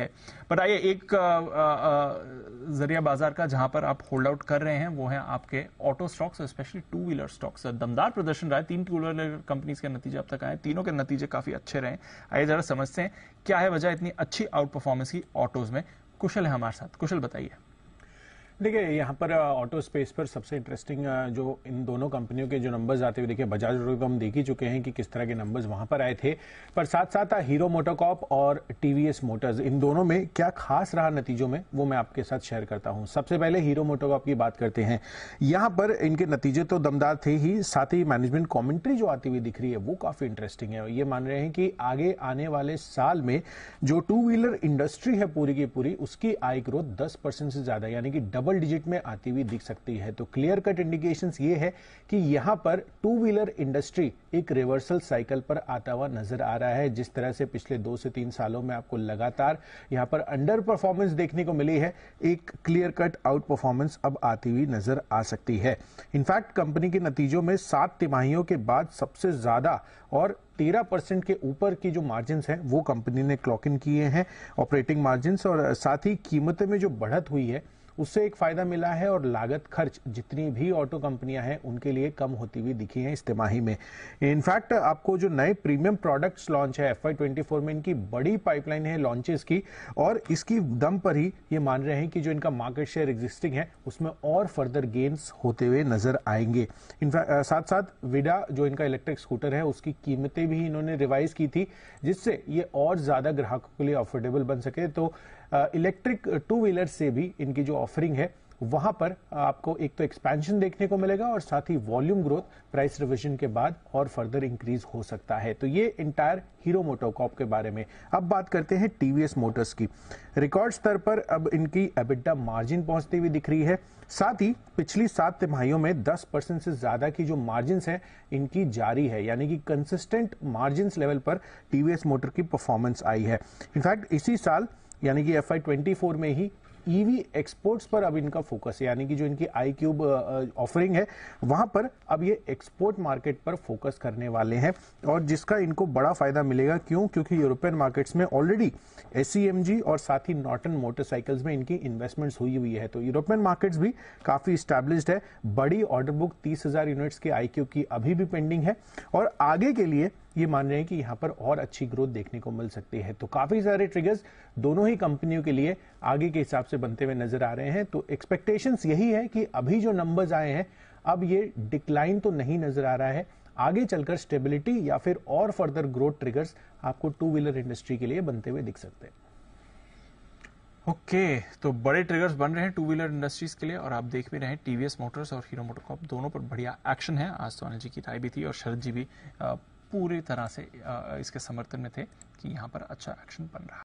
है बट आइए एक जरिया बाजार का जहां पर आप होल्ड आउट कर रहे हैं वो है आपके auto stocks specially two wheeler stocks दमदार प्रदर्शन रहा है तीन टू व्हीलर कंपनीज के नतीजे अब तक आए तीनों के नतीजे काफी अच्छे रहे आइए जरा समझते हैं क्या है वजह इतनी अच्छी आउट परफॉर्मेंस की ऑटोज में कुशल है हमारे साथ कुशल बताइए देखिए यहाँ पर ऑटो स्पेस पर सबसे इंटरेस्टिंग जो इन दोनों कंपनियों के जो नंबर्स आते हुए देखिए बजाज ऑटो को हम देख ही चुके हैं कि किस तरह के नंबर्स वहां पर आए थे पर साथ साथ हीरो मोटोकॉप और टीवीएस मोटर्स इन दोनों में क्या खास रहा नतीजों में वो मैं आपके साथ शेयर करता हूँ सबसे पहले हीरो मोटोकॉप की बात करते हैं यहाँ पर इनके नतीजे तो दमदार थे ही साथ ही मैनेजमेंट कॉमेंट्री जो आती हुई दिख रही है वो काफी इंटरेस्टिंग है ये मान रहे हैं कि आगे आने वाले साल में जो टू व्हीलर इंडस्ट्री है पूरी की पूरी उसकी आय ग्रोथ दस से ज्यादा यानी कि डबल डबल डिजिट में आती हुई दिख सकती है तो क्लियर कट इंडिकेशन ये है कि यहाँ पर टू व्हीलर इंडस्ट्री एक रिवर्सल साइकिल पर आता हुआ नजर आ रहा है जिस तरह से पिछले दो से तीन सालों में आपको लगातार यहाँ पर अंडर परफॉर्मेंस देखने को मिली है एक क्लियर कट आउट परफॉर्मेंस अब आती हुई नजर आ सकती है इनफैक्ट कंपनी के नतीजों में सात तिमाहियों के बाद सबसे ज्यादा और 13 परसेंट के ऊपर की जो मार्जिन हैं वो कंपनी ने क्लॉक इन किए हैं ऑपरेटिंग मार्जिन और साथ ही कीमतें में जो बढ़त हुई है उससे एक फायदा मिला है और लागत खर्च जितनी भी ऑटो कंपनियां हैं उनके लिए कम होती हुई दिखी है इस तिमाही में इनफैक्ट आपको जो नए प्रीमियम प्रोडक्ट्स लॉन्च है एफ आई में इनकी बड़ी पाइपलाइन है लॉन्चेस की और इसकी दम पर ही ये मान रहे हैं कि जो इनका मार्केट शेयर एग्जिस्टिंग है उसमें और फर्दर गेन्स होते हुए नजर आएंगे इनफैक्ट साथ साथ विडा जो इनका इलेक्ट्रिक स्कूटर है उसकी कीमतें भी इन्होंने रिवाइज की थी जिससे ये और ज्यादा ग्राहकों के लिए अफोर्डेबल बन सके तो इलेक्ट्रिक टू व्हीलर से भी इनकी जो ऑफरिंग है वहां पर आपको एक तो एक्सपेंशन देखने को मिलेगा और साथ ही वॉल्यूम ग्रोथ प्राइस रिविजन के बाद और फर्दर इंक्रीज हो सकता है तो ये इंटायर हीरो मोटोकॉप के बारे में अब बात करते हैं टीवीएस मोटर्स की रिकॉर्ड स्तर पर अब इनकी एबिडा मार्जिन पहुंचती हुई दिख रही है साथ ही पिछली सात तिमाहियों में 10 परसेंट से ज्यादा की जो मार्जिन है इनकी जारी है यानी कि कंसिस्टेंट मार्जिन लेवल पर टीवीएस मोटर की परफॉर्मेंस आई है इनफैक्ट इसी साल यानी कि एफ आई में ही ईवी e एक्सपोर्ट्स पर अब इनका फोकस है यानी कि जो इनकी आई क्यूब ऑफरिंग है वहां पर अब ये एक्सपोर्ट मार्केट पर फोकस करने वाले हैं और जिसका इनको बड़ा फायदा मिलेगा क्यों क्योंकि यूरोपियन मार्केट्स में ऑलरेडी एस e और साथ ही नॉटन मोटरसाइकिल्स में इनकी इन्वेस्टमेंट्स हुई हुई है तो यूरोपियन मार्केट्स भी काफी स्टैब्लिश्ड है बड़ी ऑर्डर बुक तीस यूनिट्स के आई की अभी भी पेंडिंग है और आगे के लिए ये मान रहे हैं कि यहाँ पर और अच्छी ग्रोथ देखने को मिल सकती है तो काफी सारे ट्रिगर्स दोनों ही कंपनियों के लिए आगे के हिसाब से बनते हुए नजर आ रहे हैं तो एक्सपेक्टेशंस यही है कि अभी जो नंबर्स आए हैं अब ये डिक्लाइन तो नहीं नजर आ रहा है आगे चलकर स्टेबिलिटी या फिर और फर्दर ग्रोथ ट्रिगर्स आपको टू व्हीलर इंडस्ट्री के लिए बनते हुए दिख सकते हैं ओके okay, तो बड़े ट्रिगर्स बन रहे हैं टू व्हीलर इंडस्ट्रीज के लिए और आप देख भी रहे हैं टीवीएस मोटर्स और हीरो मोटोकॉप दोनों पर बढ़िया एक्शन है आज सोनल तो जी की राय भी थी और शरद जी भी पूरी तरह से इसके समर्थन में थे कि यहाँ पर अच्छा एक्शन बन रहा